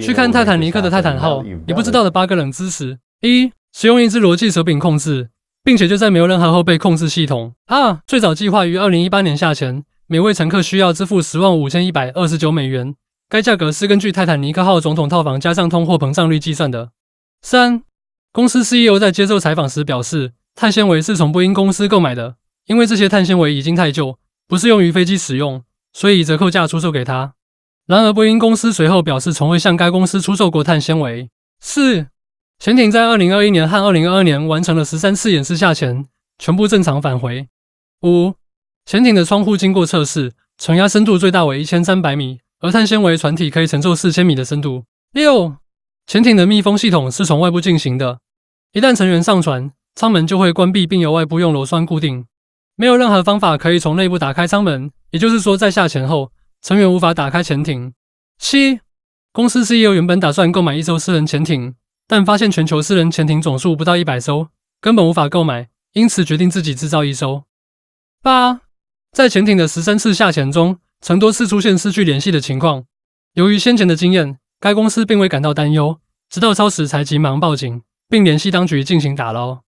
去看《泰坦尼克》的泰坦号，你不知道的八个冷知识：一、使用一只逻辑手柄控制，并且就在没有任何后备控制系统。二、最早计划于二零一八年下潜，每位乘客需要支付十万五千一百二十九美元，该价格是根据泰坦尼克号总统套房加上通货膨胀率计算的。三、公司 CEO 在接受采访时表示，碳纤维是从波音公司购买的，因为这些碳纤维已经太旧，不适用于飞机使用，所以以折扣价出售给他。然而，波音公司随后表示，从未向该公司出售过碳纤维。四潜艇在2021年和2022年完成了十三次演示下潜，全部正常返回。五潜艇的窗户经过测试，承压深度最大为一千三百米，而碳纤维船体可以承受四千米的深度。六潜艇的密封系统是从外部进行的，一旦成员上船，舱门就会关闭并由外部用螺栓固定，没有任何方法可以从内部打开舱门，也就是说，在下潜后。成员无法打开潜艇。七公司 CEO 原本打算购买一艘私人潜艇，但发现全球私人潜艇总数不到一百艘，根本无法购买，因此决定自己制造一艘。八在潜艇的十三次下潜中，曾多次出现失去联系的情况。由于先前的经验，该公司并未感到担忧，直到超时才急忙报警，并联系当局进行打捞。